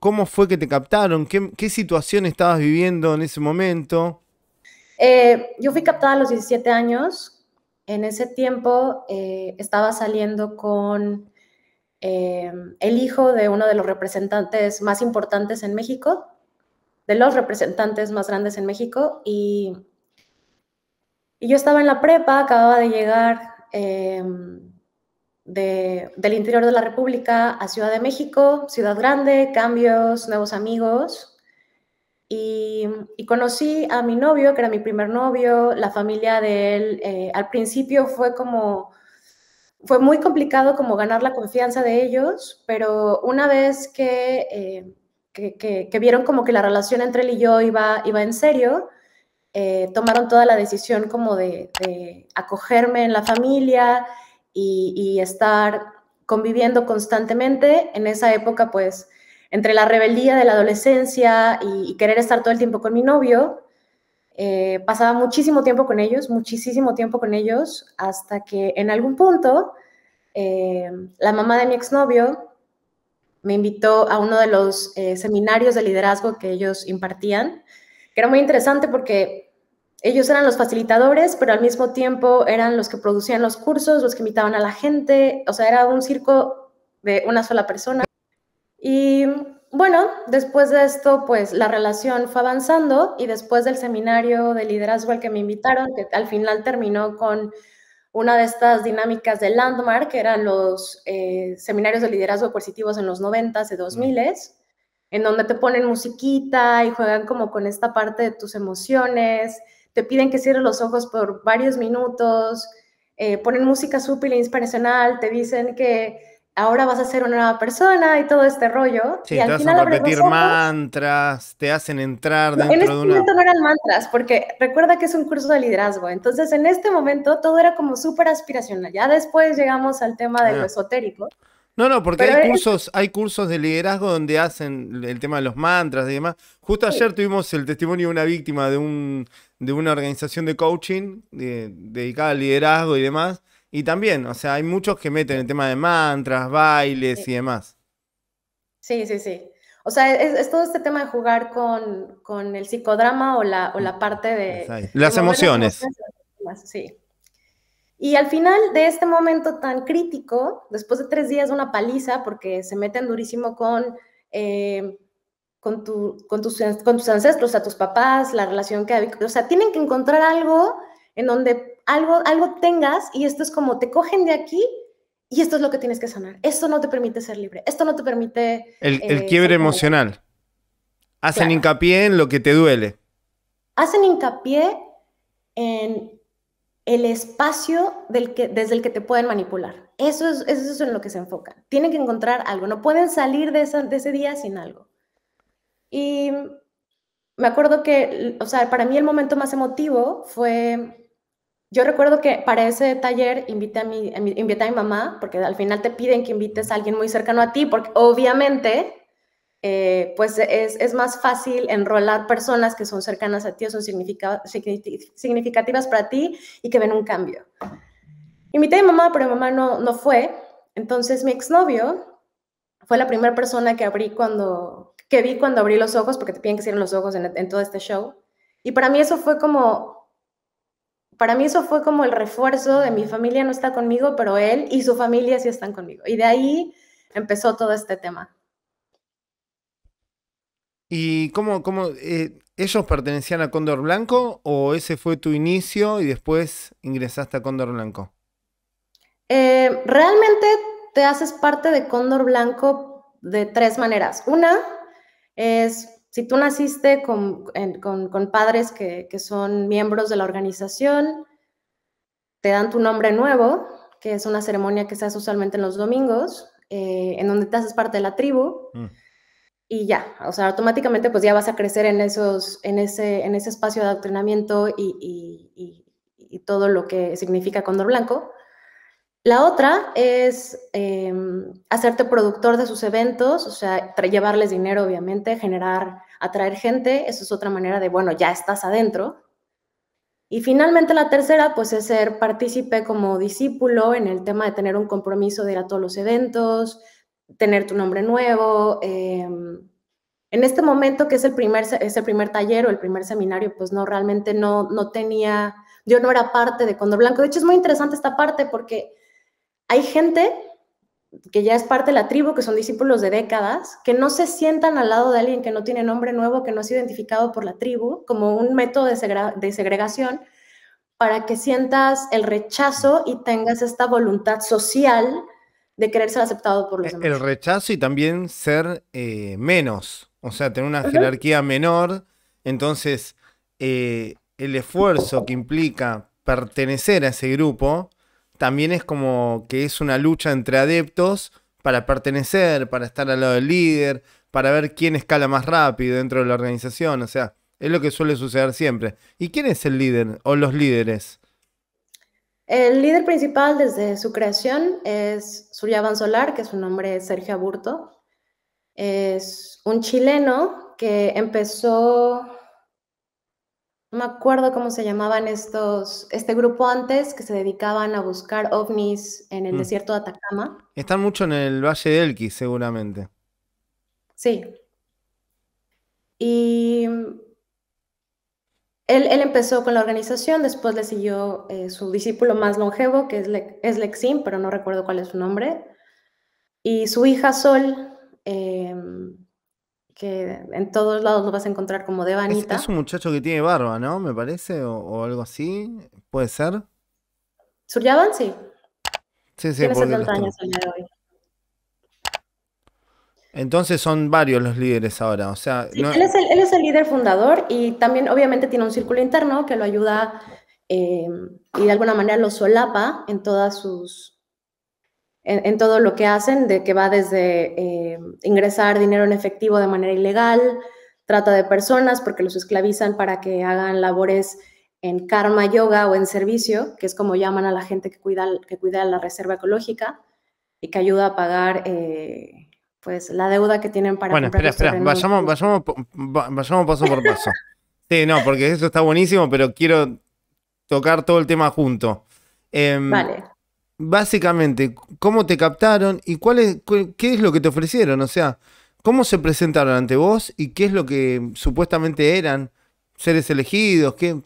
¿Cómo fue que te captaron? ¿Qué, situación estabas viviendo en ese momento? Eh, yo fui captada a los 17 años. En ese tiempo eh, estaba saliendo con eh, el hijo de uno de los representantes más importantes en México, de los representantes más grandes en México, y yo estaba en la prepa, acababa de llegar del interior de la República a Ciudad de México, Ciudad Grande, cambios, nuevos amigos. Y, conocí a mi novio, que era mi primer novio, la familia de él. Eh, al principio fue como, fue muy complicado como ganar la confianza de ellos, pero una vez que, eh, que, vieron como que la relación entre él y yo iba, iba en serio, eh, tomaron toda la decisión como de acogerme en la familia y, estar conviviendo constantemente. En esa época, pues, entre la rebeldía de la adolescencia y, querer estar todo el tiempo con mi novio, eh, pasaba muchísimo tiempo con ellos, muchísimo tiempo con ellos, hasta que en algún punto eh, la mamá de mi exnovio me invitó a uno de los eh, seminarios de liderazgo que ellos impartían, que era muy interesante porque ellos eran los facilitadores, pero al mismo tiempo eran los que producían los cursos, los que invitaban a la gente, o sea, era un circo de una sola persona. Y bueno, después de esto, pues la relación fue avanzando y después del seminario de liderazgo al que me invitaron, que al final terminó con una de estas dinámicas de Landmark, que eran los eh, seminarios de liderazgo coercitivos en los 90s y 2000s, en donde te ponen musiquita y juegan como con esta parte de tus emociones te piden que cierres los ojos por varios minutos, eh, ponen música súper inspiracional, te dicen que ahora vas a ser una nueva persona y todo este rollo. Sí, y al final a repetir mantras, te hacen entrar dentro en este momento no eran mantras, porque recuerda que es un curso de liderazgo. Entonces, en este momento todo era como súper aspiracional. Ya después llegamos al tema de lo ah. esotérico. No, no, porque hay cursos, hay cursos de liderazgo donde hacen el tema de los mantras y demás. Justo ayer tuvimos el testimonio de una víctima de un de una organización de coaching dedicada al liderazgo y demás. Y también, o sea, hay muchos que meten el tema de mantras, bailes y demás. Sí, sí, sí. O sea, es, todo este tema de jugar con, el psicodrama o la, o la mm. parte de... Las emociones. emociones. Sí. Y al final de este momento tan crítico, después de tres días de una paliza, porque se meten durísimo con, eh, con, tus, con tus ancestros, a tus papás, la relación que había, o sea, tienen que encontrar algo en donde algo, algo tengas y esto es como te cogen de aquí y esto es lo que tienes que sanar. Esto no te permite ser libre, esto no te permite... El, eh, quiebre emocional. Hacen hincapié en lo que te duele. Hacen hincapié en el espacio del que, desde el que te pueden manipular. Eso es, eso es en lo que se enfocan. Tienen que encontrar algo, no pueden salir de, de ese día sin algo. Y me acuerdo que, o sea, para mí el momento más emotivo fue, yo recuerdo que para ese taller invite a mi, invité a mi mamá, porque al final te piden que invites a alguien muy cercano a ti, porque obviamente eh, pues es, más fácil enrolar personas que son cercanas a ti, son significativas para ti y que ven un cambio. Invité a mi mamá, pero mi mamá no, no fue. Entonces mi exnovio fue la primera persona que abrí cuando, que vi cuando abrí los ojos, porque te piden que cierren los ojos en, en todo este show. Y para mí eso fue como, para mí eso fue como el refuerzo de mi familia no está conmigo, pero él y su familia sí están conmigo. Y de ahí empezó todo este tema. ¿Y cómo, cómo eh, ellos pertenecían a Cóndor Blanco o ese fue tu inicio y después ingresaste a Cóndor Blanco? Eh, realmente te haces parte de Cóndor Blanco de tres maneras. Una es si tú naciste con, con, padres que, son miembros de la organización, te dan tu nombre nuevo, que es una ceremonia que se hace usualmente en los domingos, eh, en donde te haces parte de la tribu. Mm y ya, o sea, automáticamente pues ya vas a crecer en, esos, en, ese, espacio de adoctrinamiento y, todo lo que significa Condor Blanco. La otra es em, hacerte productor de sus eventos, o sea, llevarles dinero, obviamente, generar, atraer gente, eso es otra manera de, bueno, ya estás adentro. Y finalmente la tercera, pues es ser partícipe como discípulo en el tema de tener un compromiso de ir a todos los eventos, tener tu nombre nuevo. Em, en este momento, que es el primer, primer taller o el primer seminario, pues no, realmente no, no tenía, yo no era parte de Condor Blanco. De hecho, es muy interesante esta parte porque hay gente que ya es parte de la tribu, que son discípulos de décadas, que no se sientan al lado de alguien que no tiene nombre nuevo, que no es identificado por la tribu, como un método de, de segregación, para que sientas el rechazo y tengas esta voluntad social de querer ser aceptado por los eh, demás. El rechazo y también ser eh, menos, o sea, tener una jerarquía menor. Entonces, eh, el esfuerzo que implica pertenecer a ese grupo también es como que es una lucha entre adeptos para pertenecer, para estar al lado del líder, para ver quién escala más rápido dentro de la organización. O sea, es lo que suele suceder siempre. ¿Y quién es el líder o los líderes? El líder principal desde su creación es Suryavan Solar, que su nombre es Sergio Aburto. Es un chileno que empezó, no me acuerdo cómo se llamaban estos, este grupo antes, que se dedicaban a buscar ovnis en el mm. desierto de Atacama. Están mucho en el Valle del Elqui, seguramente. Sí. Y él, empezó con la organización, después le siguió eh, su discípulo más longevo, que es, Lexin, pero no recuerdo cuál es su nombre, y su hija Sol, em, que en todos lados lo vas a encontrar como Devanita. Es, es un muchacho que tiene barba, ¿no? Me parece, o, algo así, puede ser. Suryavan, sí. Sí, sí, entonces son varios los líderes ahora, o sea... él, es el, líder fundador y también obviamente tiene un círculo interno que lo ayuda em, y de alguna manera lo solapa en todas sus... todo lo que hacen, de que va desde em, ingresar dinero en efectivo de manera ilegal, trata de personas porque los esclavizan para que hagan labores en karma yoga o en servicio, que es como llaman a la gente que cuida, que cuida la reserva ecológica y que ayuda a pagar... Eh, pues la deuda que tienen para bueno, espera, este espera, vayamos, vayamos, vayamos paso por paso. sí, no, porque eso está buenísimo, pero quiero tocar todo el tema junto. Em, vale. Básicamente, ¿cómo te captaron y cuál es, qué es lo que te ofrecieron? O sea, ¿cómo se presentaron ante vos y qué es lo que supuestamente eran? ¿Seres elegidos? ¿Qué,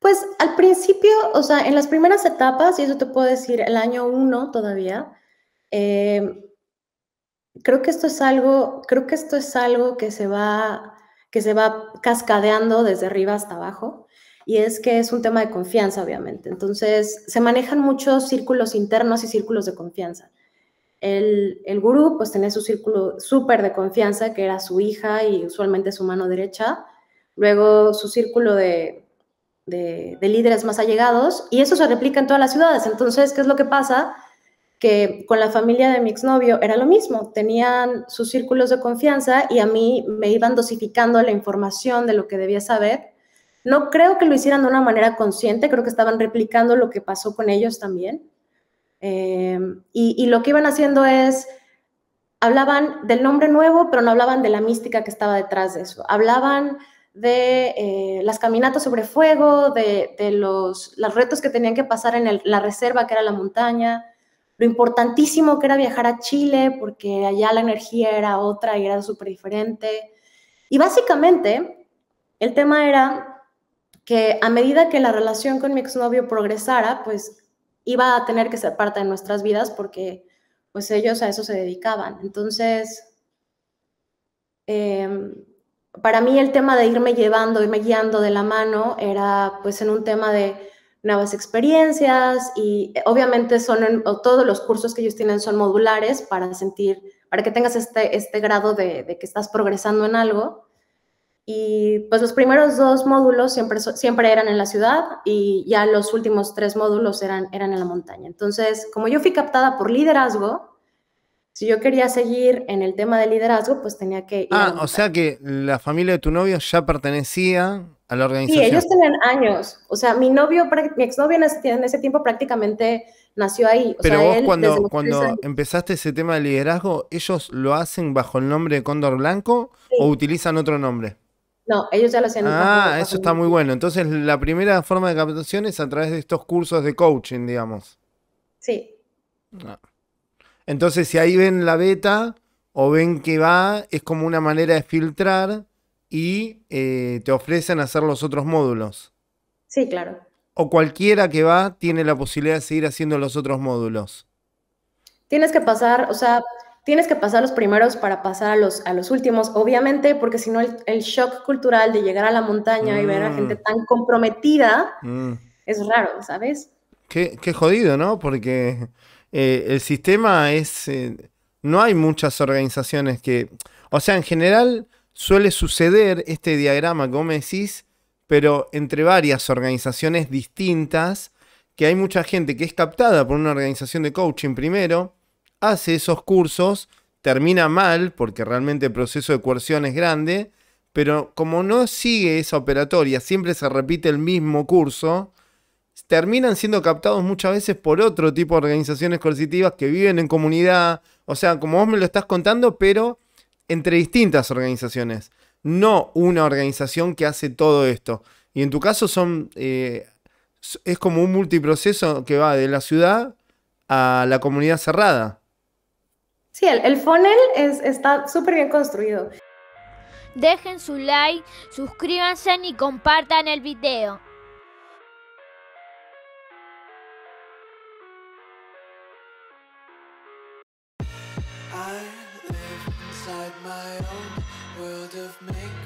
pues al principio, o sea, en las primeras etapas, y eso te puedo decir, el año uno todavía, eh, creo que esto es algo, creo que esto es algo que se va, que se va cascadeando desde arriba hasta abajo. Y es que es un tema de confianza, obviamente. Entonces, se manejan muchos círculos internos y círculos de confianza. El, el gurú, pues, tenía su círculo súper de confianza, que era su hija y usualmente su mano derecha. Luego, su círculo de, de, de líderes más allegados. Y eso se replica en todas las ciudades. Entonces, ¿qué es lo que pasa? que con la familia de mi exnovio era lo mismo, tenían sus círculos de confianza y a mí me iban dosificando la información de lo que debía saber. No creo que lo hicieran de una manera consciente, creo que estaban replicando lo que pasó con ellos también. Em, y, lo que iban haciendo es, hablaban del nombre nuevo, pero no hablaban de la mística que estaba detrás de eso. Hablaban de eh, las caminatas sobre fuego, de, los, retos que tenían que pasar en la reserva, que era la montaña, lo importantísimo que era viajar a Chile, porque allá la energía era otra y era súper diferente. Y básicamente, el tema era que a medida que la relación con mi exnovio progresara, pues iba a tener que ser parte de nuestras vidas porque pues ellos a eso se dedicaban. Entonces, em, para mí el tema de irme llevando, irme guiando de la mano, era pues en un tema de nuevas experiencias y eh, obviamente son todos los cursos que ellos tienen son modulares para sentir, para que tengas este, este grado de, que estás progresando en algo. Y pues los primeros dos módulos siempre, siempre eran en la ciudad y ya los últimos tres módulos eran, eran en la montaña. Entonces, como yo fui captada por liderazgo, si yo quería seguir en el tema de liderazgo, pues tenía que... Ir ah, o sea que la familia de tu novio ya pertenecía a la organización. Sí, ellos tenían años. O sea, mi novio, mi exnovio en ese, tiempo prácticamente nació ahí. Pero vos cuando, cuando empezaste ese tema de liderazgo, ¿ellos lo hacen bajo el nombre de Cóndor Blanco o utilizan otro nombre? No, ellos ya lo hacían. Ah, eso está muy bueno. Entonces, la primera forma de captación es a través de estos cursos de coaching, digamos. Sí. Ah, entonces, si ahí ven la beta o ven que va, es como una manera de filtrar y eh, te ofrecen hacer los otros módulos. Sí, claro. O cualquiera que va tiene la posibilidad de seguir haciendo los otros módulos. Tienes que pasar, o sea, tienes que pasar los primeros para pasar a los, últimos, obviamente, porque si no el, shock cultural de llegar a la montaña y ver a gente mm. tan comprometida mm. es raro, ¿sabes? Qué, qué jodido, ¿no? Porque eh, el sistema es... Eh, no hay muchas organizaciones que... O sea, en general suele suceder este diagrama, como decís, pero entre varias organizaciones distintas, que hay mucha gente que es captada por una organización de coaching primero, hace esos cursos, termina mal, porque realmente el proceso de coerción es grande, pero como no sigue esa operatoria, siempre se repite el mismo curso, terminan siendo captados muchas veces por otro tipo de organizaciones coercitivas que viven en comunidad, o sea, como vos me lo estás contando, pero entre distintas organizaciones, no una organización que hace todo esto. Y en tu caso son, eh, es como un multiproceso que va de la ciudad a la comunidad cerrada. Sí, el, funnel está súper bien construido. Dejen su like, suscríbanse y compartan el video. of me